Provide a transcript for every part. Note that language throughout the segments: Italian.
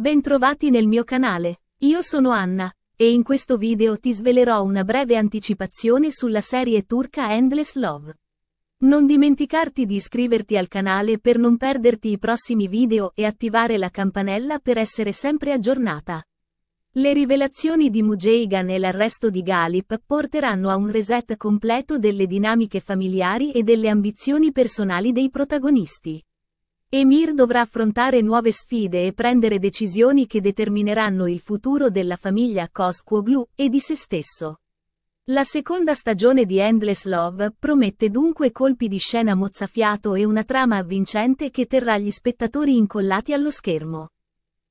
Bentrovati nel mio canale, io sono Anna, e in questo video ti svelerò una breve anticipazione sulla serie turca Endless Love. Non dimenticarti di iscriverti al canale per non perderti i prossimi video e attivare la campanella per essere sempre aggiornata. Le rivelazioni di Mujeigan e l'arresto di Galip porteranno a un reset completo delle dinamiche familiari e delle ambizioni personali dei protagonisti. Emir dovrà affrontare nuove sfide e prendere decisioni che determineranno il futuro della famiglia Coscuoglu e di se stesso. La seconda stagione di Endless Love promette dunque colpi di scena mozzafiato e una trama avvincente che terrà gli spettatori incollati allo schermo.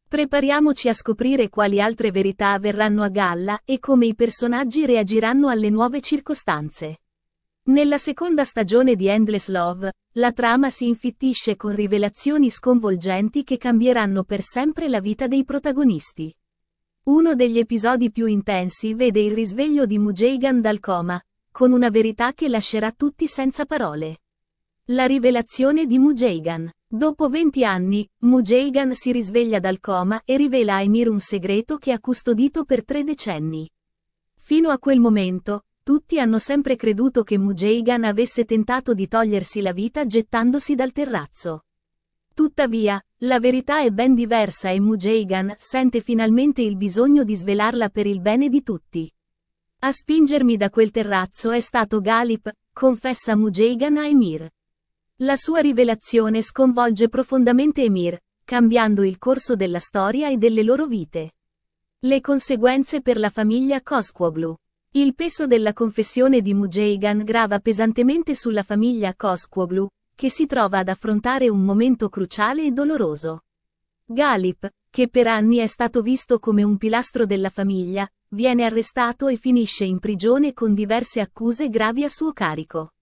Prepariamoci a scoprire quali altre verità verranno a galla e come i personaggi reagiranno alle nuove circostanze. Nella seconda stagione di Endless Love, la trama si infittisce con rivelazioni sconvolgenti che cambieranno per sempre la vita dei protagonisti. Uno degli episodi più intensi vede il risveglio di Mujeigan dal coma, con una verità che lascerà tutti senza parole. La rivelazione di Mujeigan. Dopo 20 anni, Mujeigan si risveglia dal coma e rivela a Emir un segreto che ha custodito per tre decenni. Fino a quel momento, tutti hanno sempre creduto che Mujeigan avesse tentato di togliersi la vita gettandosi dal terrazzo. Tuttavia, la verità è ben diversa e Mujeigan sente finalmente il bisogno di svelarla per il bene di tutti. A spingermi da quel terrazzo è stato Galip, confessa Mujeigan a Emir. La sua rivelazione sconvolge profondamente Emir, cambiando il corso della storia e delle loro vite. Le conseguenze per la famiglia Cosquoglu. Il peso della confessione di Mujeigan grava pesantemente sulla famiglia Coscuoglu, che si trova ad affrontare un momento cruciale e doloroso. Galip, che per anni è stato visto come un pilastro della famiglia, viene arrestato e finisce in prigione con diverse accuse gravi a suo carico.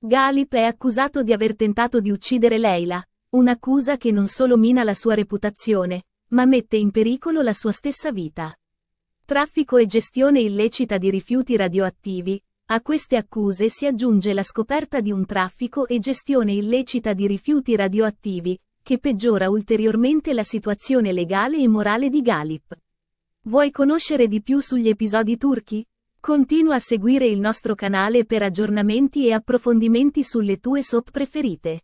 Galip è accusato di aver tentato di uccidere Leila, un'accusa che non solo mina la sua reputazione, ma mette in pericolo la sua stessa vita. Traffico e gestione illecita di rifiuti radioattivi. A queste accuse si aggiunge la scoperta di un traffico e gestione illecita di rifiuti radioattivi, che peggiora ulteriormente la situazione legale e morale di Galip. Vuoi conoscere di più sugli episodi turchi? Continua a seguire il nostro canale per aggiornamenti e approfondimenti sulle tue soap preferite.